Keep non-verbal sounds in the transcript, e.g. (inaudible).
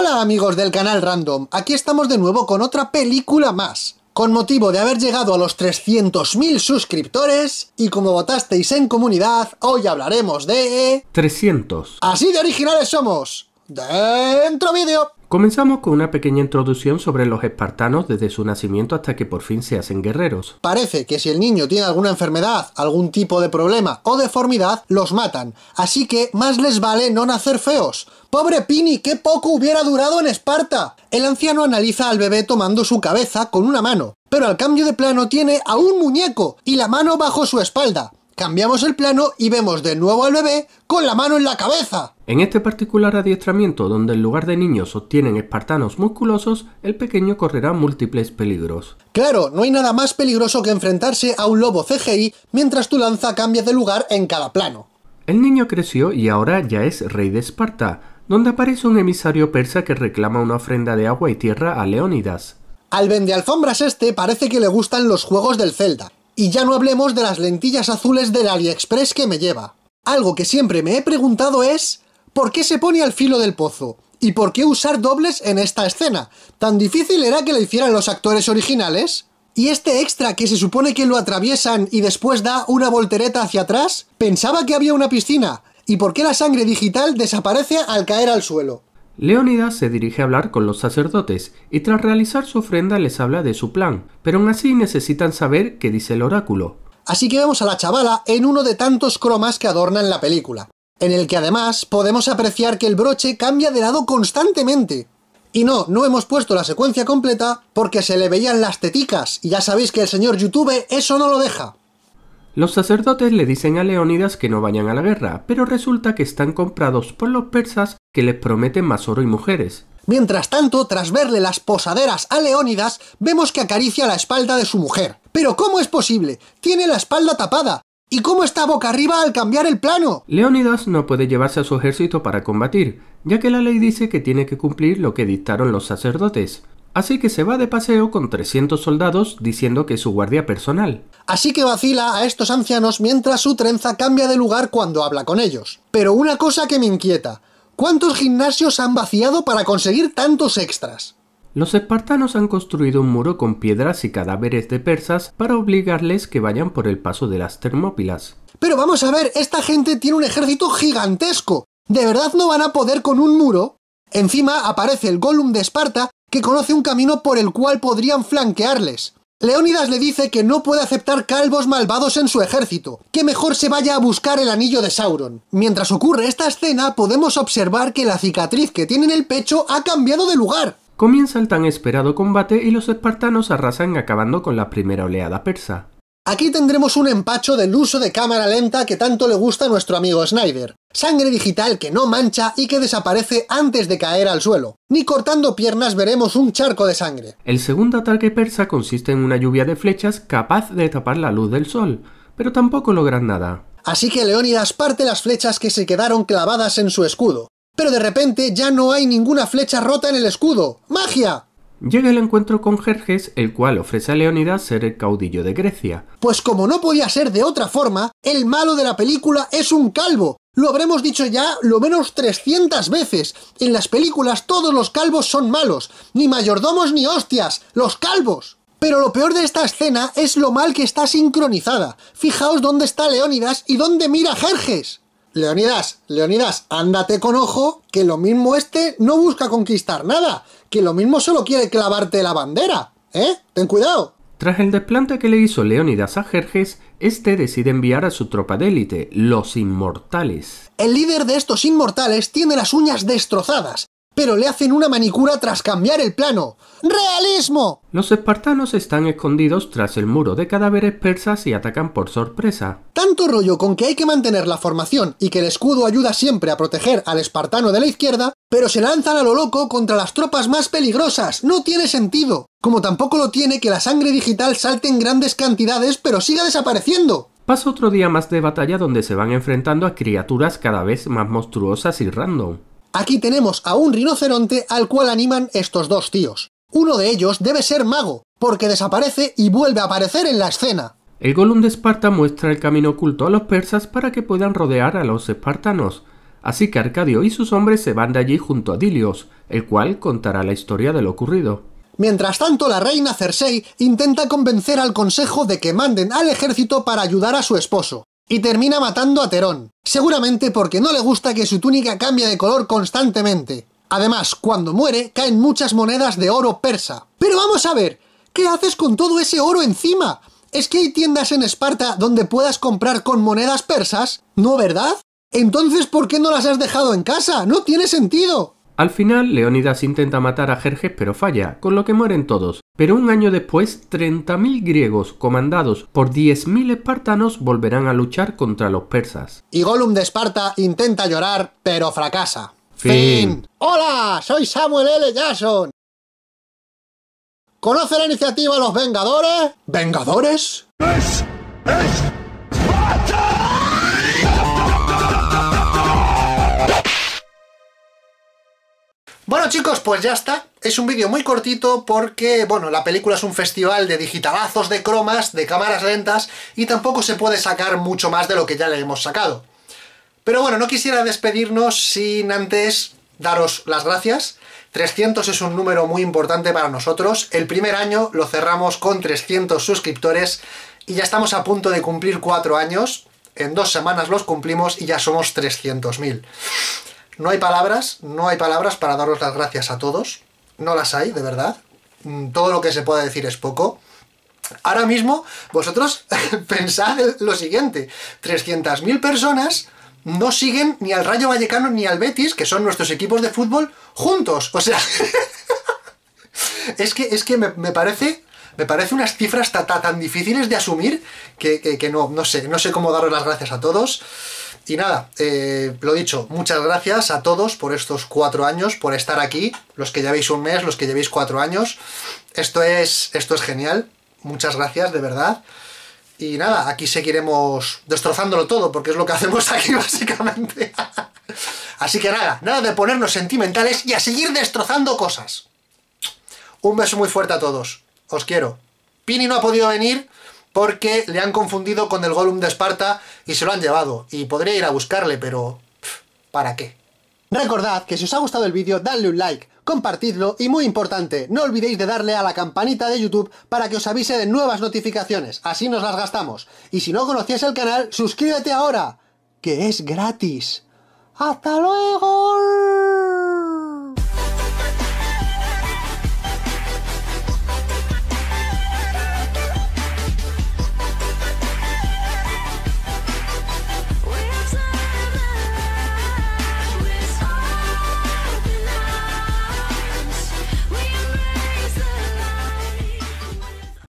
Hola amigos del canal Random, aquí estamos de nuevo con otra película más. Con motivo de haber llegado a los 300.000 suscriptores, y como votasteis en comunidad, hoy hablaremos de... 300. Así de originales somos. Dentro vídeo. Comenzamos con una pequeña introducción sobre los espartanos desde su nacimiento hasta que por fin se hacen guerreros. Parece que si el niño tiene alguna enfermedad, algún tipo de problema o deformidad, los matan. Así que más les vale no nacer feos. ¡Pobre Pini, qué poco hubiera durado en Esparta! El anciano analiza al bebé tomando su cabeza con una mano, pero al cambio de plano tiene a un muñeco y la mano bajo su espalda. Cambiamos el plano y vemos de nuevo al bebé con la mano en la cabeza. En este particular adiestramiento, donde en lugar de niños obtienen espartanos musculosos, el pequeño correrá múltiples peligros. Claro, no hay nada más peligroso que enfrentarse a un lobo CGI mientras tu lanza cambia de lugar en cada plano. El niño creció y ahora ya es rey de Esparta, donde aparece un emisario persa que reclama una ofrenda de agua y tierra a Leónidas. Al vende alfombras este parece que le gustan los juegos del Zelda, y ya no hablemos de las lentillas azules del AliExpress que me lleva. Algo que siempre me he preguntado es, ¿por qué se pone al filo del pozo? ¿Y por qué usar dobles en esta escena? ¿Tan difícil era que la hicieran los actores originales? ¿Y este extra que se supone que lo atraviesan y después da una voltereta hacia atrás? Pensaba que había una piscina. ¿Y por qué la sangre digital desaparece al caer al suelo? Leónidas se dirige a hablar con los sacerdotes y tras realizar su ofrenda les habla de su plan, pero aún así necesitan saber qué dice el oráculo. Así que vemos a la chavala en uno de tantos cromas que adornan la película, en el que además podemos apreciar que el broche cambia de lado constantemente. Y no, no hemos puesto la secuencia completa porque se le veían las teticas, y ya sabéis que el señor YouTube eso no lo deja. Los sacerdotes le dicen a Leónidas que no vayan a la guerra, pero resulta que están comprados por los persas que les prometen más oro y mujeres. Mientras tanto, tras verle las posaderas a Leónidas, vemos que acaricia la espalda de su mujer. Pero ¿cómo es posible? Tiene la espalda tapada. ¿Y cómo está boca arriba al cambiar el plano? Leónidas no puede llevarse a su ejército para combatir, ya que la ley dice que tiene que cumplir lo que dictaron los sacerdotes. Así que se va de paseo con 300 soldados diciendo que es su guardia personal. Así que vacila a estos ancianos mientras su trenza cambia de lugar cuando habla con ellos. Pero una cosa que me inquieta, ¿Cuántos gimnasios han vaciado para conseguir tantos extras? Los espartanos han construido un muro con piedras y cadáveres de persas para obligarles que vayan por el paso de las Termópilas. Pero vamos a ver, esta gente tiene un ejército gigantesco. ¿De verdad no van a poder con un muro? Encima aparece el Gollum de Esparta que conoce un camino por el cual podrían flanquearles. Leónidas le dice que no puede aceptar calvos malvados en su ejército, que mejor se vaya a buscar el anillo de Sauron. Mientras ocurre esta escena, podemos observar que la cicatriz que tiene en el pecho ha cambiado de lugar. Comienza el tan esperado combate y los espartanos arrasan acabando con la primera oleada persa. Aquí tendremos un empacho del uso de cámara lenta que tanto le gusta a nuestro amigo Snyder. Sangre digital que no mancha y que desaparece antes de caer al suelo. Ni cortando piernas veremos un charco de sangre. El segundo ataque persa consiste en una lluvia de flechas capaz de tapar la luz del sol, pero tampoco logran nada. Así que Leónidas parte las flechas que se quedaron clavadas en su escudo. Pero de repente ya no hay ninguna flecha rota en el escudo. ¡Magia! Llega el encuentro con Jerjes, el cual ofrece a Leónidas ser el caudillo de Grecia. Pues como no podía ser de otra forma, el malo de la película es un calvo. Lo habremos dicho ya lo menos 300 veces. En las películas todos los calvos son malos. Ni mayordomos ni hostias. Los calvos. Pero lo peor de esta escena es lo mal que está sincronizada. Fijaos dónde está Leónidas y dónde mira Jerjes. Leonidas, Leonidas, ándate con ojo, que lo mismo este no busca conquistar nada, que lo mismo solo quiere clavarte la bandera, ¿eh? Ten cuidado. Tras el desplante que le hizo Leonidas a Jerjes, este decide enviar a su tropa de élite, los inmortales. El líder de estos inmortales tiene las uñas destrozadas pero le hacen una manicura tras cambiar el plano. ¡Realismo! Los espartanos están escondidos tras el muro de cadáveres persas y atacan por sorpresa. Tanto rollo con que hay que mantener la formación y que el escudo ayuda siempre a proteger al espartano de la izquierda, pero se lanzan a lo loco contra las tropas más peligrosas. No tiene sentido. Como tampoco lo tiene que la sangre digital salte en grandes cantidades pero siga desapareciendo. Pasa otro día más de batalla donde se van enfrentando a criaturas cada vez más monstruosas y random. Aquí tenemos a un rinoceronte al cual animan estos dos tíos. Uno de ellos debe ser mago, porque desaparece y vuelve a aparecer en la escena. El Golum de Esparta muestra el camino oculto a los persas para que puedan rodear a los espartanos, así que Arcadio y sus hombres se van de allí junto a Dilios, el cual contará la historia de lo ocurrido. Mientras tanto, la reina Cersei intenta convencer al consejo de que manden al ejército para ayudar a su esposo, y termina matando a Terón, seguramente porque no le gusta que su túnica cambie de color constantemente. Además, cuando muere, caen muchas monedas de oro persa. Pero vamos a ver, ¿qué haces con todo ese oro encima? ¿Es que hay tiendas en Esparta donde puedas comprar con monedas persas? ¿No, verdad? Entonces, ¿por qué no las has dejado en casa? No tiene sentido. Al final, Leónidas intenta matar a Jerjes pero falla, con lo que mueren todos. Pero un año después, 30.000 griegos, comandados por 10.000 espartanos, volverán a luchar contra los persas. Y Gollum de Esparta intenta llorar, pero fracasa. Fin. ¡Hola! Soy Samuel L. Jackson. ¿Conoce la iniciativa Los Vengadores? ¿Vengadores? ¡Es! Bueno chicos, pues ya está. Es un vídeo muy cortito porque, bueno, la película es un festival de digitalazos de cromas, de cámaras lentas, y tampoco se puede sacar mucho más de lo que ya le hemos sacado. Pero bueno, no quisiera despedirnos sin antes daros las gracias. 300 es un número muy importante para nosotros. El primer año lo cerramos con 300 suscriptores y ya estamos a punto de cumplir 4 años. En dos semanas los cumplimos y ya somos 300.000. No hay palabras, no hay palabras para daros las gracias a todos. No las hay, de verdad. Mm, todo lo que se pueda decir es poco. Ahora mismo, vosotros (laughs) pensad lo siguiente. 300.000 personas no siguen ni al Rayo Vallecano ni al Betis, que son nuestros equipos de fútbol, juntos. O sea, (laughs) es que, es que me, parece... Me parece unas cifras tan difíciles de asumir que, no, no sé, no sé cómo daros las gracias a todos. Y nada, eh, lo dicho, muchas gracias a todos por estos cuatro años, por estar aquí, los que llevéis un mes, los que llevéis cuatro años. Esto es, esto es genial, muchas gracias, de verdad. Y nada, aquí seguiremos destrozándolo todo, porque es lo que hacemos (laughs) aquí básicamente. Así que nada, nada de ponernos sentimentales y a seguir destrozando cosas. Un beso muy fuerte a todos. Os quiero. Pini no ha podido venir porque le han confundido con el Gollum de Esparta y se lo han llevado. Y podría ir a buscarle, pero... ¿Para qué? Recordad que si os ha gustado el vídeo, dadle un like, compartidlo y muy importante, no olvidéis de darle a la campanita de YouTube para que os avise de nuevas notificaciones, así nos las gastamos. Y si no conocías el canal, suscríbete ahora, que es gratis. ¡Hasta luego!